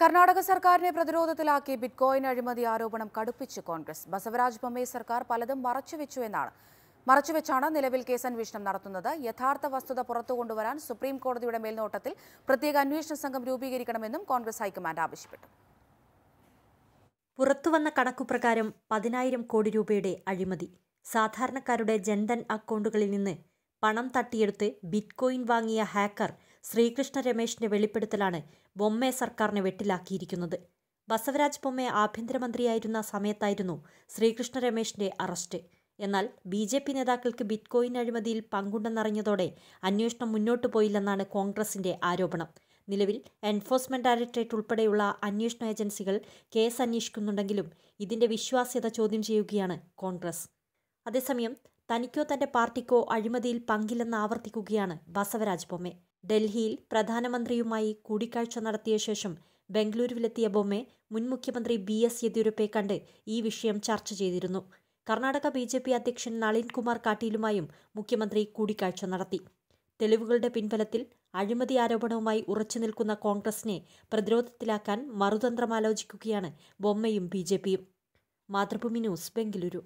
കർണാടക സർക്കാരിനെ പ്രതിരോധത്തിലാക്കി ബിറ്റ്കോയിൻ അഴിമതി ആരോപണം കടുപ്പിച്ച് കോൺഗ്രസ് ബസവരാജ് ബൊമ്മൈ സർക്കാർ പലതും മറച്ചുവെച്ചു എന്നാണ് മറച്ചുവെച്ചാണ് നിലവിൽ കേസ് അന്വേഷണം നടത്തുന്നത് യഥാർത്ഥ വസ്തുത പുറത്തു കൊണ്ടുവരാൻ സുപ്രീം കോടതിയുടെ മേൽനോട്ടത്തിൽ പ്രത്യേക അന്വേഷണ സംഘം രൂപീകരിക്കണമെന്നും കോൺഗ്രസ് ഹൈക്കമാൻഡ് ആവശ്യപ്പെട്ടു പുറത്തുവന്ന കണക്കുപ്രകാരം പതിനായിരം കോടി രൂപയുടെ അഴിമതി സാധാരണക്കാരുടെ ജൻധൻ അക്കൗണ്ടുകളിൽ നിന്ന് പണം തട്ടിയെടുത്ത് ബിറ്റ്കോയിൻ വാങ്ങിയ ഹാക്കർ ശ്രീകൃഷ്ണ രമേശിന്റെ വെളിപ്പെടുത്തലാണ് ബൊമ്മെ സർക്കാരിനെ വെട്ടിലാക്കിയിരിക്കുന്നത് ബസവരാജ് ബൊമ്മെ ആഭ്യന്തരമന്ത്രിയായിരുന്ന സമയത്തായിരുന്നു ശ്രീകൃഷ്ണ രമേശിന്റെ അറസ്റ്റ് എന്നാൽ ബി ജെ പി നേതാക്കൾക്ക് ബിറ്റ്കോയിൻ അഴിമതിയിൽ പങ്കുണ്ടെന്നറിഞ്ഞതോടെ അന്വേഷണം മുന്നോട്ടു പോയില്ലെന്നാണ് കോൺഗ്രസിന്റെ ആരോപണം നിലവിൽ എൻഫോഴ്സ്മെന്റ് ഡയറക്ടറേറ്റ് ഉൾപ്പെടെയുള്ള അന്വേഷണ ഏജൻസികൾ കേസ് അന്വേഷിക്കുന്നുണ്ടെങ്കിലും ഇതിന്റെ വിശ്വാസ്യത ചോദ്യം ചെയ്യുകയാണ് കോൺഗ്രസ് അതേസമയം തനിക്കോ തന്റെ പാർട്ടിക്കോ അഴിമതിയിൽ പങ്കില്ലെന്ന് ആവർത്തിക്കുകയാണ് ബസവരാജ് ബൊമ്മെ ഡൽഹിയിൽ പ്രധാനമന്ത്രിയുമായി കൂടിക്കാഴ്ച നടത്തിയ ശേഷം ബംഗളൂരുവിലെത്തിയ ബൊമ്മെ മുൻ മുഖ്യമന്ത്രി ബി എസ് യെദ്യൂരപ്പയെ കണ്ട് ഈ വിഷയം ചർച്ച ചെയ്തിരുന്നു കർണാടക ബി ജെ പി അധ്യക്ഷൻ നളിൻകുമാർ കാട്ടീലുമായും മുഖ്യമന്ത്രി കൂടിക്കാഴ്ച നടത്തി തെളിവുകളുടെ പിൻബലത്തിൽ അഴിമതി ആരോപണവുമായി ഉറച്ചു നിൽക്കുന്ന കോൺഗ്രസിനെ പ്രതിരോധത്തിലാക്കാൻ ആലോചിക്കുകയാണ് ബൊമ്മയും ബി ജെ പിയും മാതൃഭൂമി ന്യൂസ് ബംഗളൂരു